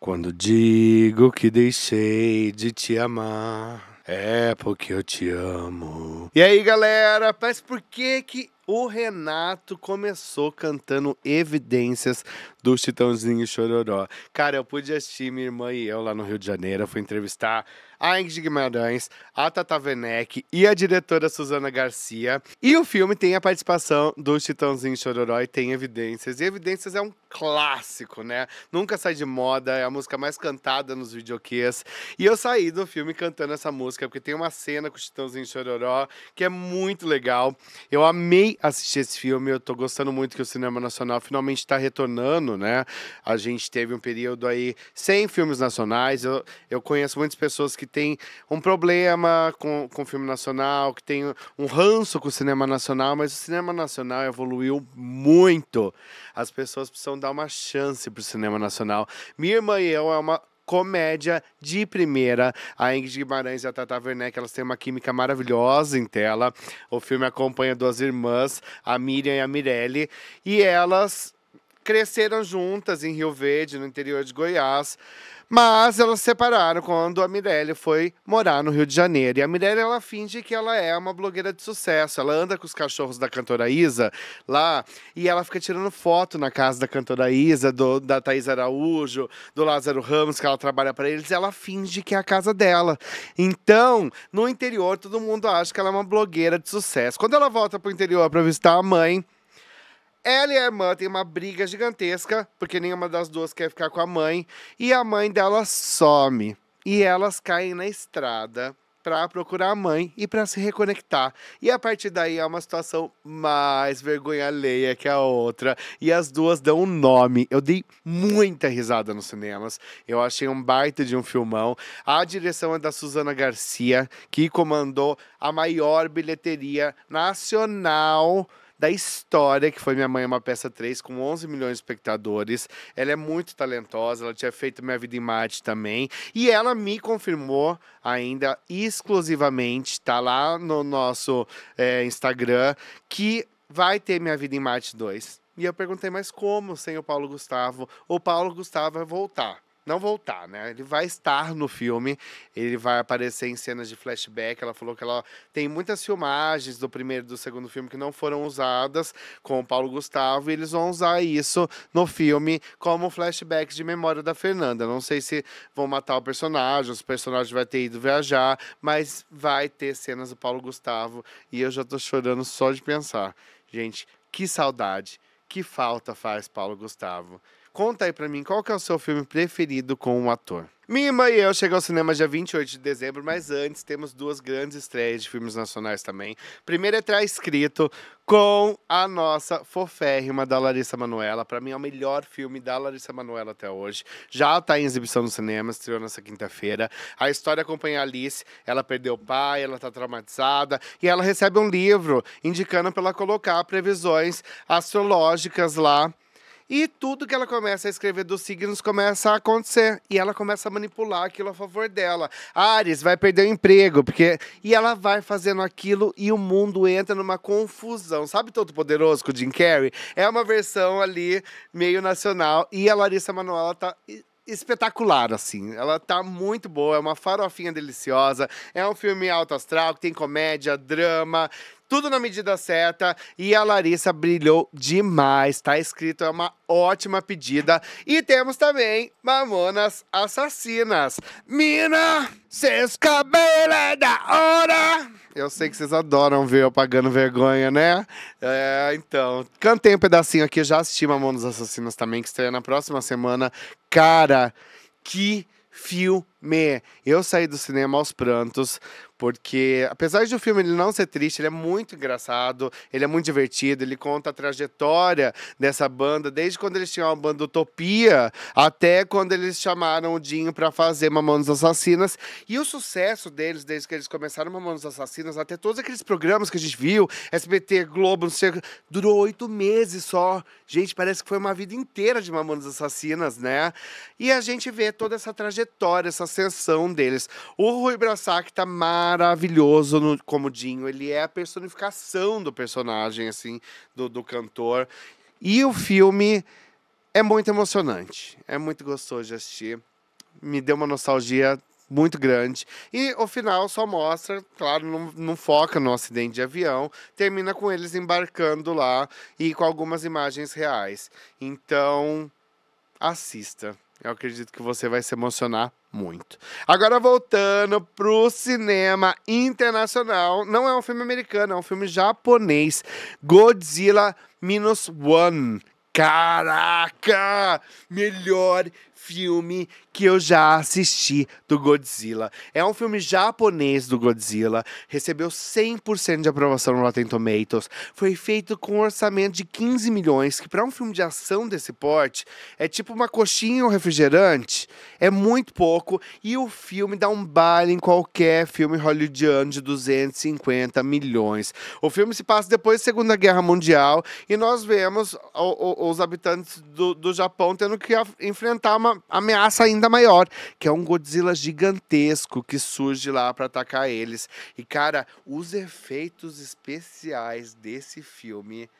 Quando digo que deixei de te amar, é porque eu te amo. E aí, galera, mas por que que o Renato começou cantando Evidências do Chitãozinho Chororó. Cara, eu pude assistir minha irmã e eu lá no Rio de Janeiro. fui entrevistar a Ingrid Guimarães, a Tata Werneck e a diretora Suzana Garcia. E o filme tem a participação do Chitãozinho Chororó e tem Evidências. E Evidências é um clássico, né? Nunca sai de moda, é a música mais cantada nos videoquês. E eu saí do filme cantando essa música, porque tem uma cena com o Chitãozinho Chororó que é muito legal. Eu amei assistir esse filme, eu tô gostando muito que o cinema nacional finalmente está retornando, né? A gente teve um período aí sem filmes nacionais. Eu, eu conheço muitas pessoas que tem um problema com, com o filme nacional, que tem um ranço com o cinema nacional, mas o cinema nacional evoluiu muito. As pessoas precisam dar uma chance pro cinema nacional. Minha irmã e eu é uma comédia de primeira. A Ingrid Guimarães e a Tata Werneck, elas têm uma química maravilhosa em tela. O filme acompanha duas irmãs, a Miriam e a Mirelle, e elas cresceram juntas em Rio Verde, no interior de Goiás. Mas elas separaram quando a Mirelle foi morar no Rio de Janeiro. E a Mirelle, ela finge que ela é uma blogueira de sucesso. Ela anda com os cachorros da cantora Isa lá e ela fica tirando foto na casa da cantora Isa, do, da Thaís Araújo, do Lázaro Ramos, que ela trabalha para eles. E ela finge que é a casa dela. Então, no interior, todo mundo acha que ela é uma blogueira de sucesso. Quando ela volta pro interior para visitar a mãe, ela e a irmã têm uma briga gigantesca, porque nenhuma das duas quer ficar com a mãe, e a mãe dela some. E elas caem na estrada para procurar a mãe e para se reconectar. E a partir daí é uma situação mais vergonha alheia que a outra. E as duas dão um nome. Eu dei muita risada nos cinemas. Eu achei um baita de um filmão. A direção é da Suzana Garcia, que comandou a maior bilheteria nacional da história, que foi Minha Mãe é uma Peça 3, com 11 milhões de espectadores. Ela é muito talentosa, ela tinha feito Minha Vida em Marte também. E ela me confirmou ainda exclusivamente, tá lá no nosso é, Instagram, que vai ter Minha Vida em Marte 2. E eu perguntei, mas como sem o Paulo Gustavo? O Paulo Gustavo vai voltar não voltar, né? Ele vai estar no filme, ele vai aparecer em cenas de flashback. Ela falou que ela tem muitas filmagens do primeiro e do segundo filme que não foram usadas com o Paulo Gustavo, e eles vão usar isso no filme como flashback de memória da Fernanda. Não sei se vão matar o personagem, os personagens vai ter ido viajar, mas vai ter cenas do Paulo Gustavo e eu já tô chorando só de pensar. Gente, que saudade, que falta faz Paulo Gustavo. Conta aí pra mim qual que é o seu filme preferido com um ator. Mima e eu chegamos ao cinema dia 28 de dezembro, mas antes temos duas grandes estreias de filmes nacionais também. Primeiro é Traz Escrito com a nossa foférrima da Larissa Manuela. Para mim é o melhor filme da Larissa Manuela até hoje. Já tá em exibição no cinema, estreou nessa quinta-feira. A história acompanha a Alice, ela perdeu o pai, ela tá traumatizada e ela recebe um livro indicando pra ela colocar previsões astrológicas lá e tudo que ela começa a escrever dos signos começa a acontecer. E ela começa a manipular aquilo a favor dela. Ares vai perder o emprego, porque. E ela vai fazendo aquilo e o mundo entra numa confusão. Sabe Todo Poderoso com o Jim Carrey? É uma versão ali meio nacional. E a Larissa Manoela tá espetacular, assim. Ela tá muito boa, é uma farofinha deliciosa. É um filme alto astral, que tem comédia, drama, tudo na medida certa. E a Larissa brilhou demais, tá escrito, é uma ótima pedida. E temos também Mamonas Assassinas. Mina, seus cabelos é da hora! Eu sei que vocês adoram ver eu pagando vergonha, né? É, então, cantei um pedacinho aqui, já assisti Mamonas Assassinas também, que estreia na próxima semana. Cara, que filme! Eu saí do cinema aos prantos, porque, apesar de o filme ele não ser triste, ele é muito engraçado, ele é muito divertido, ele conta a trajetória dessa banda, desde quando eles tinham a banda Utopia, até quando eles chamaram o Dinho para fazer Mamonas Assassinas. E o sucesso deles, desde que eles começaram Mamonas Assassinas, até todos aqueles programas que a gente viu, SBT, Globo, não sei, durou oito meses só. Gente, parece que foi uma vida inteira de Mamonas Assassinas, né? E a gente vê toda essa trajetória, essa ascensão deles. O Rui Brassac tá mais maravilhoso no, como Dinho. Ele é a personificação do personagem, assim, do, do cantor. E o filme é muito emocionante. É muito gostoso de assistir. Me deu uma nostalgia muito grande. E o final só mostra, claro, não, não, foca no acidente de avião, termina com eles embarcando lá e com algumas imagens reais. Então, assista. Eu acredito que você vai se emocionar muito. Agora, voltando pro cinema internacional. Não é um filme americano, é um filme japonês. Godzilla Minus One. Caraca! Melhor filme que eu já assisti do Godzilla. É um filme japonês do Godzilla, recebeu 100% de aprovação no Rotten Tomatoes, foi feito com um orçamento de 15 milhões, que para um filme de ação desse porte é tipo uma coxinha ou um refrigerante, é muito pouco e o filme dá um baile em qualquer filme hollywoodiano de 250 milhões. O filme se passa depois da Segunda Guerra Mundial e nós vemos os habitantes do, do Japão tendo que enfrentar uma uma ameaça ainda maior, que é um Godzilla gigantesco que surge lá para atacar eles. E cara, os efeitos especiais desse filme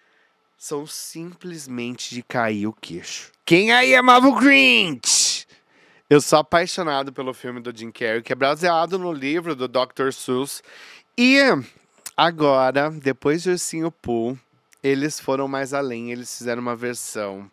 são simplesmente de cair o queixo. Quem aí amava é o Grinch? Eu sou apaixonado pelo filme do Jim Carrey, que é baseado no livro do Dr. Seuss. E agora, depois de Ursinho Pooh, eles foram mais além, eles fizeram uma versão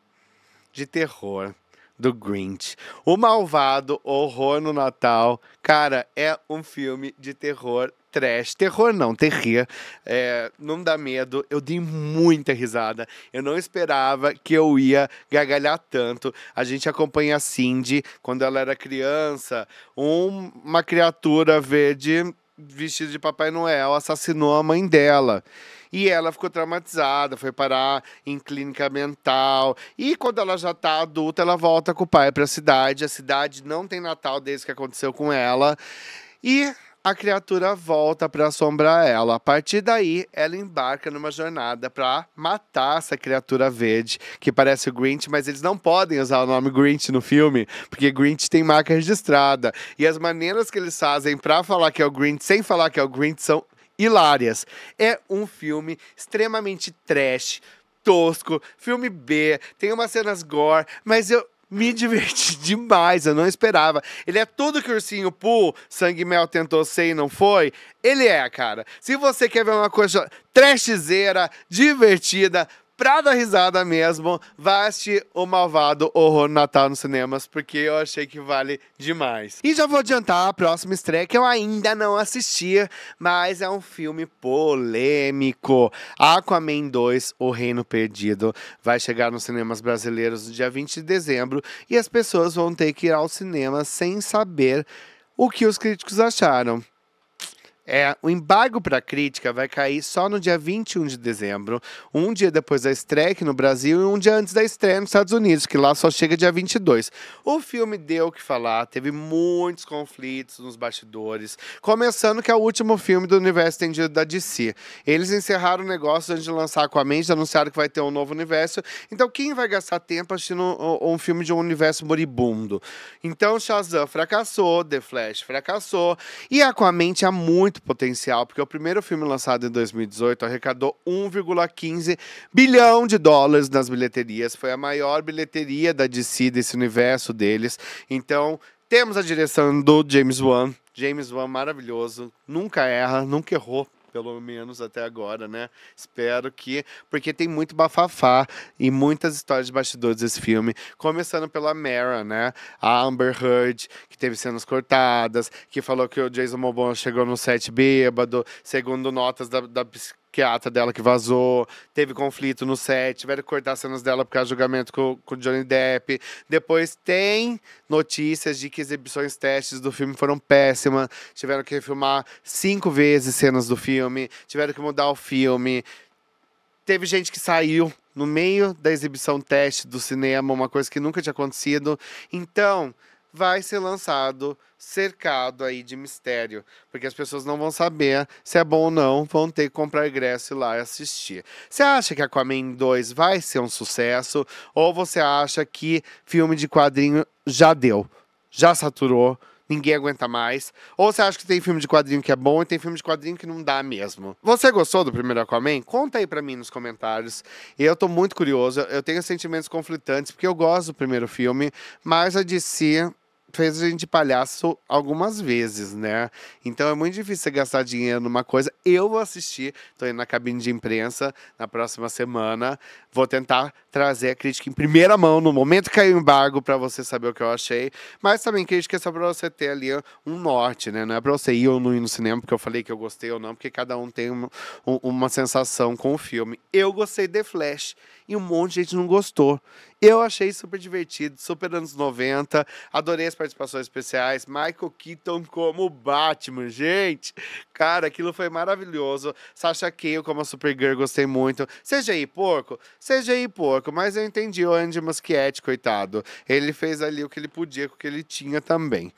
de terror do Grinch. O Malvado Horror no Natal, cara, é um filme de terror trash. Terror não, terria. É, não dá medo. Eu dei muita risada. Eu não esperava que eu ia gargalhar tanto. A gente acompanha a Cindy quando ela era criança. Um, uma criatura verde vestido de Papai Noel, assassinou a mãe dela. E ela ficou traumatizada, foi parar em clínica mental. E quando ela já tá adulta, ela volta com o pai para a cidade. A cidade não tem Natal desde que aconteceu com ela. E a criatura volta para assombrar ela. A partir daí, ela embarca numa jornada para matar essa criatura verde, que parece o Grinch, mas eles não podem usar o nome Grinch no filme, porque Grinch tem marca registrada. E as maneiras que eles fazem para falar que é o Grinch sem falar que é o Grinch são hilárias. É um filme extremamente trash, tosco, filme B, tem umas cenas gore, mas eu me diverti demais, eu não esperava. Ele é tudo que o Ursinho Poo, Sangue Mel tentou ser e não foi. Ele é, cara. Se você quer ver uma coisa trashzeira, divertida, pra dar risada mesmo, vaste assistir O Malvado Horror Natal nos cinemas, porque eu achei que vale demais. E já vou adiantar a próxima estreia que eu ainda não assisti, mas é um filme polêmico. Aquaman 2, O Reino Perdido, vai chegar nos cinemas brasileiros no dia 20 de dezembro e as pessoas vão ter que ir ao cinema sem saber o que os críticos acharam. É, o embargo para crítica vai cair só no dia 21 de dezembro, um dia depois da estreia aqui no Brasil e um dia antes da estreia nos Estados Unidos, que lá só chega dia 22. O filme deu o que falar, teve muitos conflitos nos bastidores, começando que é o último filme do universo estendido da DC. Eles encerraram o negócio antes de lançar com a mente, anunciaram que vai ter um novo universo. Então, quem vai gastar tempo assistindo um, um filme de um universo moribundo? Então, Shazam fracassou, The Flash fracassou, e a Aquaman há muito muito potencial, porque o primeiro filme lançado em 2018 arrecadou 1,15 bilhão de dólares nas bilheterias. Foi a maior bilheteria da DC, desse universo deles. Então, temos a direção do James Wan. James Wan maravilhoso, nunca erra, nunca errou pelo menos até agora, né? Espero que. Porque tem muito bafafá e muitas histórias de bastidores desse filme. Começando pela Mara, né? A Amber Heard, que teve cenas cortadas, que falou que o Jason Momoa chegou no set bêbado, segundo notas da, da psicóloga que a ata dela que vazou, teve conflito no set, tiveram que cortar cenas dela por causa do julgamento com, com Johnny Depp. Depois tem notícias de que exibições testes do filme foram péssimas, tiveram que filmar cinco vezes cenas do filme, tiveram que mudar o filme. Teve gente que saiu no meio da exibição teste do cinema, uma coisa que nunca tinha acontecido. Então, vai ser lançado cercado aí de mistério, porque as pessoas não vão saber se é bom ou não, vão ter que comprar ingresso e ir lá assistir. Você acha que Aquaman 2 vai ser um sucesso ou você acha que filme de quadrinho já deu, já saturou? ninguém aguenta mais. Ou você acha que tem filme de quadrinho que é bom e tem filme de quadrinho que não dá mesmo. Você gostou do primeiro Aquaman? Conta aí para mim nos comentários. Eu tô muito curioso, eu tenho sentimentos conflitantes, porque eu gosto do primeiro filme, mas a DC fez a gente palhaço algumas vezes, né? Então é muito difícil você gastar dinheiro numa coisa. Eu vou assistir, tô indo na cabine de imprensa na próxima semana. Vou tentar trazer a crítica em primeira mão, no momento que caiu o embargo, para você saber o que eu achei. Mas também crítica é só pra você ter ali um norte, né? Não é pra você ir ou não ir no cinema, porque eu falei que eu gostei ou não, porque cada um tem uma, uma sensação com o filme. Eu gostei de Flash e um monte de gente não gostou. Eu achei super divertido, super anos 90. Adorei as participações especiais. Michael Keaton como Batman, gente. Cara, aquilo foi maravilhoso. Sasha Cale como a Supergirl, gostei muito. Seja aí porco, seja aí porco, mas eu entendi o Andy Muschietti, coitado. Ele fez ali o que ele podia, com o que ele tinha também.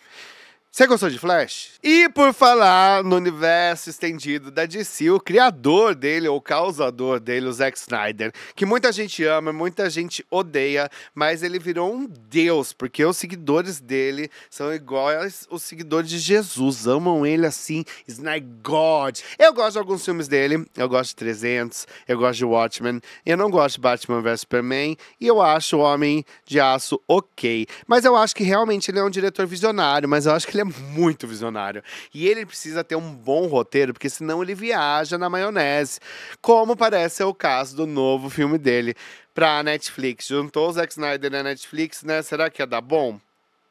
Você gostou de Flash? E por falar no universo estendido da DC, o criador dele, ou causador dele, o Zack Snyder, que muita gente ama, muita gente odeia, mas ele virou um deus, porque os seguidores dele são iguais os seguidores de Jesus, amam ele assim, Snyder God. Eu gosto de alguns filmes dele, eu gosto de 300, eu gosto de Watchmen, eu não gosto de Batman vs Superman, e eu acho o Homem de Aço ok. Mas eu acho que realmente ele é um diretor visionário, mas eu acho que ele é muito visionário. E ele precisa ter um bom roteiro, porque senão ele viaja na maionese. Como parece ser o caso do novo filme dele pra Netflix. Juntou o Zack Snyder na Netflix, né? Será que ia dar bom?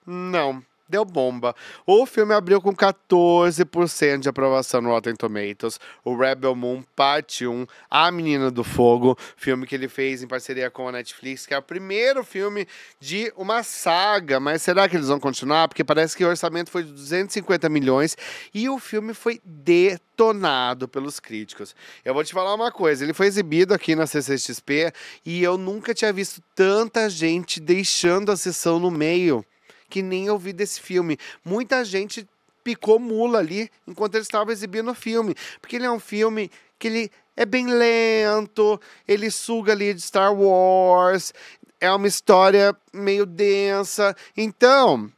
Não deu bomba. O filme abriu com 14% de aprovação no Rotten Tomatoes. O Rebel Moon Parte 1, A Menina do Fogo, filme que ele fez em parceria com a Netflix, que é o primeiro filme de uma saga. Mas será que eles vão continuar? Porque parece que o orçamento foi de 250 milhões e o filme foi detonado pelos críticos. Eu vou te falar uma coisa, ele foi exibido aqui na CCXP e eu nunca tinha visto tanta gente deixando a sessão no meio que nem eu vi desse filme. Muita gente picou mula ali enquanto ele estava exibindo o filme, porque ele é um filme que ele é bem lento, ele suga ali de Star Wars, é uma história meio densa. Então,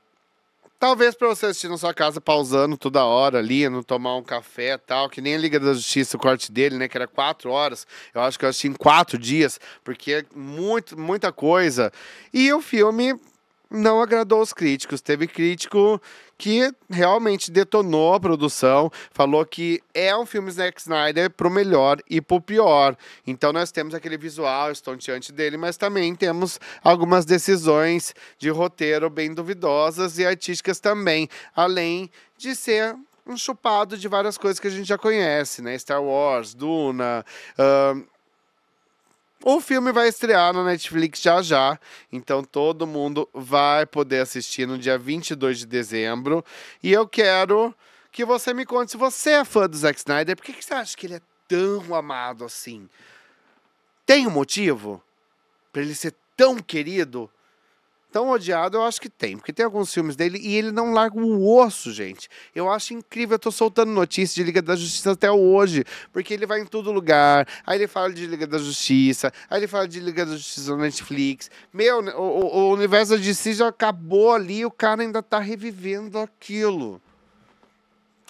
Talvez para você assistir na sua casa pausando toda hora ali, não tomar um café e tal, que nem a Liga da Justiça, o corte dele, né, que era quatro horas. Eu acho que eu assisti em quatro dias, porque é muito, muita coisa. E o filme não agradou os críticos. Teve crítico que realmente detonou a produção, falou que é um filme Zack Snyder pro melhor e pro pior. Então nós temos aquele visual estonteante dele, mas também temos algumas decisões de roteiro bem duvidosas e artísticas também, além de ser um chupado de várias coisas que a gente já conhece, né? Star Wars, Duna, uh o filme vai estrear na Netflix já já, então todo mundo vai poder assistir no dia 22 de dezembro. E eu quero que você me conte se você é fã do Zack Snyder, por que, que você acha que ele é tão amado assim? Tem um motivo para ele ser tão querido? Então, odiado, eu acho que tem, porque tem alguns filmes dele e ele não larga o osso, gente. Eu acho incrível, eu tô soltando notícias de Liga da Justiça até hoje, porque ele vai em todo lugar. Aí ele fala de Liga da Justiça, aí ele fala de Liga da Justiça no Netflix. Meu, né, o, o universo da si já acabou ali, o cara ainda tá revivendo aquilo.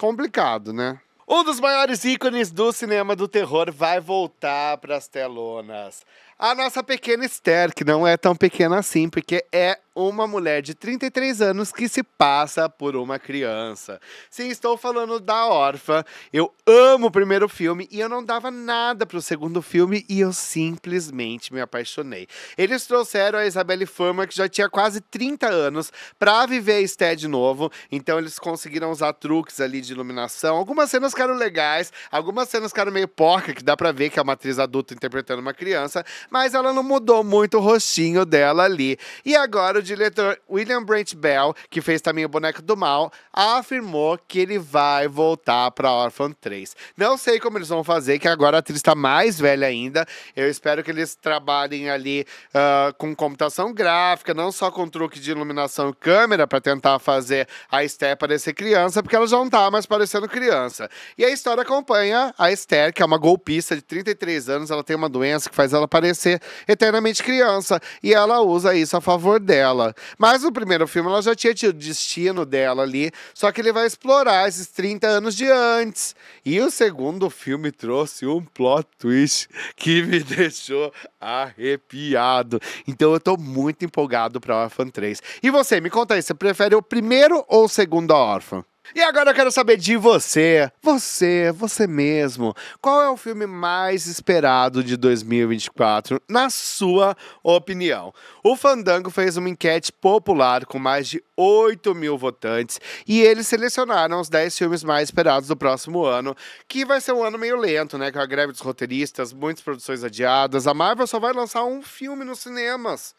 Complicado, né? Um dos maiores ícones do cinema do terror vai voltar para as telonas. A nossa pequena Esther, que não é tão pequena assim, porque é uma mulher de 33 anos que se passa por uma criança. Sim, estou falando da Orfa. Eu amo o primeiro filme e eu não dava nada pro segundo filme e eu simplesmente me apaixonei. Eles trouxeram a Isabelle Fama, que já tinha quase 30 anos, para viver a Esther de novo. Então eles conseguiram usar truques ali de iluminação. Algumas cenas ficaram legais, algumas cenas ficaram meio porca, que dá para ver que é uma atriz adulta interpretando uma criança, mas ela não mudou muito o rostinho dela ali. E agora o diretor William Brent Bell, que fez também o Boneco do Mal, afirmou que ele vai voltar para Orphan 3. Não sei como eles vão fazer, que agora a atriz está mais velha ainda. Eu espero que eles trabalhem ali uh, com computação gráfica, não só com truque de iluminação e câmera, para tentar fazer a Esther parecer criança, porque ela já não tá mais parecendo criança. E a história acompanha a Esther, que é uma golpista de 33 anos, ela tem uma doença que faz ela parecer ser eternamente criança. E ela usa isso a favor dela. Mas no primeiro filme ela já tinha tido o destino dela ali, só que ele vai explorar esses 30 anos de antes. E o segundo filme trouxe um plot twist que me deixou arrepiado. Então eu tô muito empolgado pra Orphan 3. E você, me conta aí, você prefere o primeiro ou o segundo Orphan? E agora eu quero saber de você, você, você mesmo. Qual é o filme mais esperado de 2024, na sua opinião? O Fandango fez uma enquete popular com mais de 8 mil votantes e eles selecionaram os 10 filmes mais esperados do próximo ano, que vai ser um ano meio lento, né? Com a greve dos roteiristas, muitas produções adiadas. A Marvel só vai lançar um filme nos cinemas.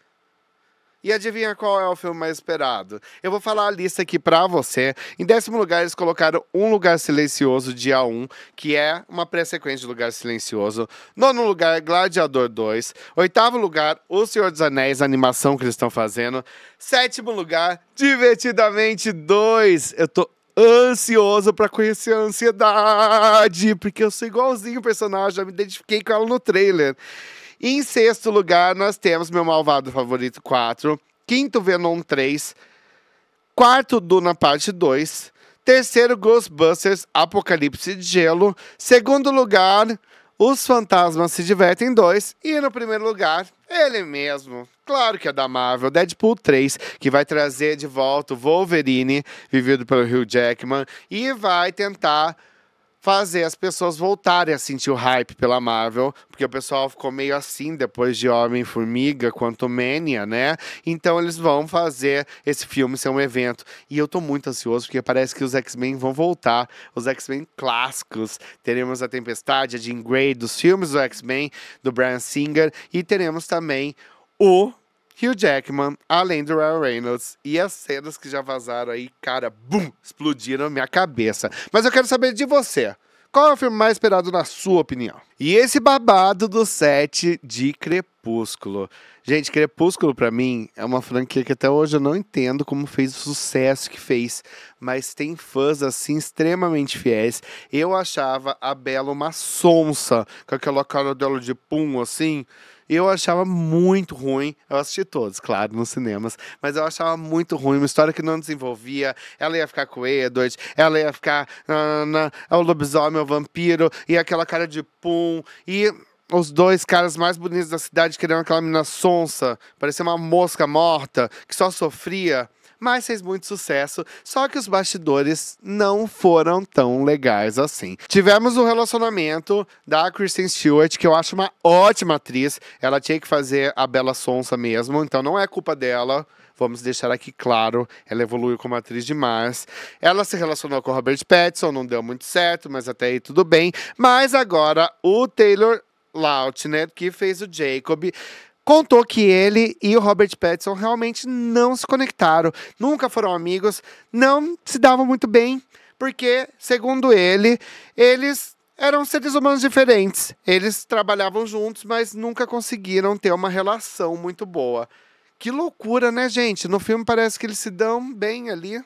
E adivinha qual é o filme mais esperado? Eu vou falar a lista aqui para você. Em décimo lugar, eles colocaram Um Lugar Silencioso, dia 1, que é uma pré-sequência de Lugar Silencioso. Nono lugar, Gladiador 2. Oitavo lugar, O Senhor dos Anéis, a animação que eles estão fazendo. Sétimo lugar, Divertidamente 2. Eu tô ansioso para conhecer a ansiedade, porque eu sou igualzinho o personagem, já me identifiquei com ela no trailer em sexto lugar, nós temos Meu Malvado Favorito 4, quinto Venom 3, quarto Duna Parte 2, terceiro Ghostbusters Apocalipse de Gelo, segundo lugar Os Fantasmas Se Divertem 2 e no primeiro lugar ele mesmo, claro que é da Marvel, Deadpool 3, que vai trazer de volta o Wolverine, vivido pelo Hugh Jackman, e vai tentar fazer as pessoas voltarem a sentir o hype pela Marvel, porque o pessoal ficou meio assim depois de Homem-Formiga, quanto Mania, né? Então eles vão fazer esse filme ser um evento. E eu tô muito ansioso, porque parece que os X-Men vão voltar, os X-Men clássicos. Teremos a Tempestade, a Jean Grey, dos filmes do X-Men, do Brian Singer, e teremos também o Hugh Jackman, além do Ryan Reynolds. E as cenas que já vazaram aí, cara, bum, explodiram minha cabeça. Mas eu quero saber de você. Qual é o filme mais esperado na sua opinião? E esse babado do set de Crepúsculo. Gente, Crepúsculo para mim é uma franquia que até hoje eu não entendo como fez o sucesso que fez, mas tem fãs assim extremamente fiéis. Eu achava a Bela uma sonsa, com aquela cara dela de pum assim. Eu achava muito ruim. Eu assisti todos, claro, nos cinemas. Mas eu achava muito ruim. Uma história que não desenvolvia. Ela ia ficar com o Edward. Ela ia ficar. na, é o lobisomem, é o vampiro. E aquela cara de pum. E os dois caras mais bonitos da cidade querendo aquela menina sonsa. Parecia uma mosca morta que só sofria mas fez muito sucesso. Só que os bastidores não foram tão legais assim. Tivemos o um relacionamento da Kristen Stewart, que eu acho uma ótima atriz. Ela tinha que fazer a Bela Sonsa mesmo, então não é culpa dela. Vamos deixar aqui claro, ela evoluiu como atriz demais. Ela se relacionou com o Robert Pattinson, não deu muito certo, mas até aí tudo bem. Mas agora o Taylor Lautner, que fez o Jacob, contou que ele e o Robert Pattinson realmente não se conectaram, nunca foram amigos, não se davam muito bem, porque, segundo ele, eles eram seres humanos diferentes. Eles trabalhavam juntos, mas nunca conseguiram ter uma relação muito boa. Que loucura, né, gente? No filme parece que eles se dão bem ali,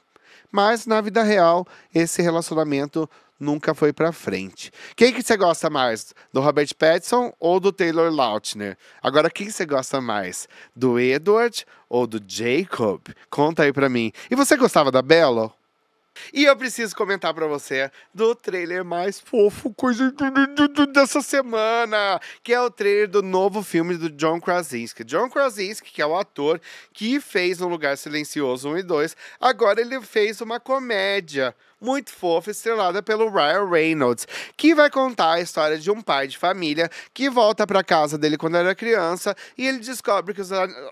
mas na vida real esse relacionamento nunca foi para frente. Quem que você gosta mais, do Robert Pattinson ou do Taylor Lautner? Agora, quem você gosta mais, do Edward ou do Jacob? Conta aí para mim. E você gostava da Bella? E eu preciso comentar para você do trailer mais fofo, coisa dessa semana, que é o trailer do novo filme do John Krasinski. John Krasinski, que é o ator que fez Um Lugar Silencioso 1 e 2, agora ele fez uma comédia, muito fofa, estrelada pelo Ryan Reynolds, que vai contar a história de um pai de família que volta para casa dele quando era criança e ele descobre que os,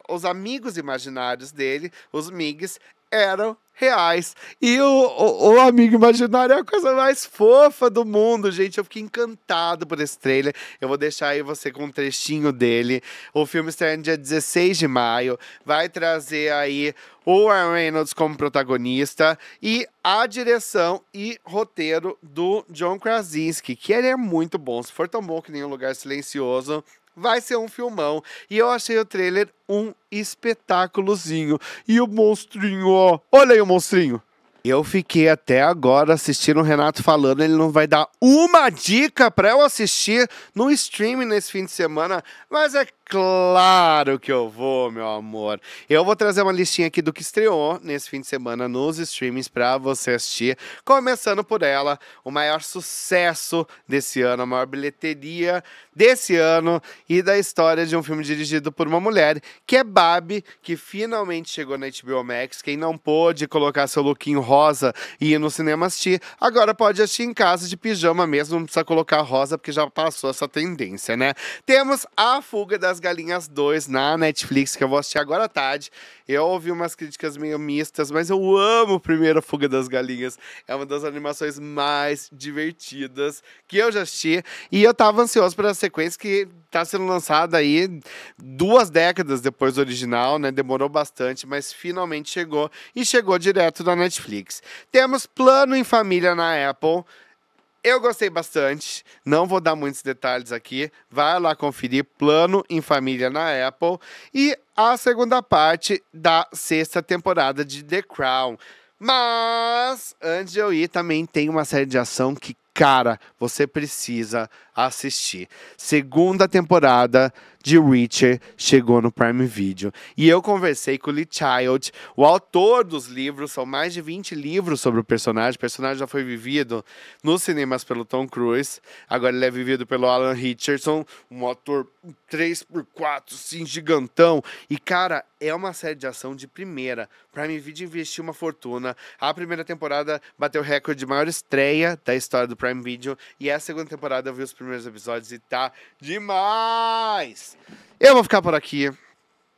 os amigos imaginários dele, os Migs, eram reais. E o, o, o, Amigo Imaginário é a coisa mais fofa do mundo, gente. Eu fiquei encantado por esse trailer. Eu vou deixar aí você com um trechinho dele. O filme estreia no dia 16 de maio. Vai trazer aí o Ryan Reynolds como protagonista e a direção e roteiro do John Krasinski, que ele é muito bom. Se for tão bom que nem um lugar silencioso, Vai ser um filmão. E eu achei o trailer um espetáculozinho. E o monstrinho, ó. Olha aí o monstrinho. Eu fiquei até agora assistindo o Renato falando, ele não vai dar uma dica para eu assistir no streaming nesse fim de semana, mas é Claro que eu vou, meu amor. Eu vou trazer uma listinha aqui do que estreou nesse fim de semana nos streamings para você assistir. Começando por ela, o maior sucesso desse ano, a maior bilheteria desse ano e da história de um filme dirigido por uma mulher, que é Babe, que finalmente chegou na HBO Max. Quem não pôde colocar seu lookinho rosa e ir no cinema assistir, agora pode assistir em casa de pijama mesmo, não precisa colocar rosa porque já passou essa tendência, né? Temos A Fuga das Galinhas 2 na Netflix, que eu vou assistir agora à tarde. Eu ouvi umas críticas meio mistas, mas eu amo o primeiro Fuga das Galinhas. É uma das animações mais divertidas que eu já assisti. E eu tava ansioso pela sequência que tá sendo lançada aí duas décadas depois do original, né? Demorou bastante, mas finalmente chegou e chegou direto da Netflix. Temos Plano em Família na Apple. Eu gostei bastante, não vou dar muitos detalhes aqui. Vai lá conferir Plano em Família na Apple e a segunda parte da sexta temporada de The Crown. Mas antes de eu ir, também tem uma série de ação que, cara, você precisa assistir. Segunda temporada de Reacher chegou no Prime Video. E eu conversei com o Lee Child, o autor dos livros, são mais de 20 livros sobre o personagem. O personagem já foi vivido nos cinemas pelo Tom Cruise, agora ele é vivido pelo Alan Richardson, um autor 3x4, sim, gigantão. E cara, é uma série de ação de primeira. Prime Video investiu uma fortuna. A primeira temporada bateu o recorde de maior estreia da história do Prime Video e a segunda temporada viu os primeiros primeiros episódios e tá demais! Eu vou ficar por aqui.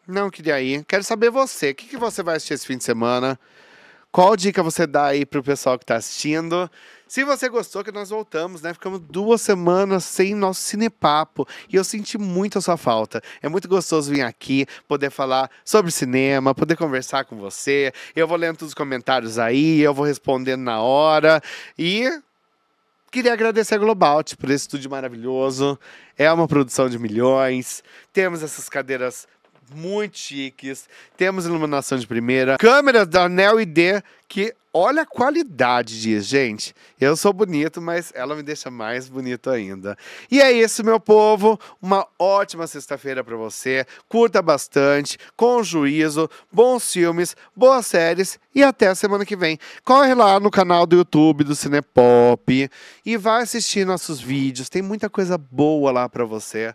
Não queria ir. Quero saber você. O que, que você vai assistir esse fim de semana? Qual dica você dá aí pro pessoal que tá assistindo? Se você gostou, que nós voltamos, né? Ficamos duas semanas sem nosso cinepapo. E eu senti muito a sua falta. É muito gostoso vir aqui, poder falar sobre cinema, poder conversar com você. Eu vou lendo todos os comentários aí, eu vou respondendo na hora. E Queria agradecer a Globalt por esse estúdio maravilhoso. É uma produção de milhões. Temos essas cadeiras muito chiques. Temos iluminação de primeira, câmeras da Neo ID que olha a qualidade disso, gente. Eu sou bonito, mas ela me deixa mais bonito ainda. E é isso, meu povo. Uma ótima sexta-feira para você. Curta bastante, com juízo, bons filmes, boas séries e até a semana que vem. Corre lá no canal do YouTube do Cinepop e vai assistir nossos vídeos. Tem muita coisa boa lá para você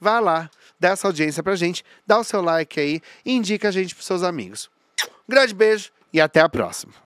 vá lá, dá essa audiência pra gente, dá o seu like aí e indica a gente pros seus amigos. Um grande beijo e até a próxima.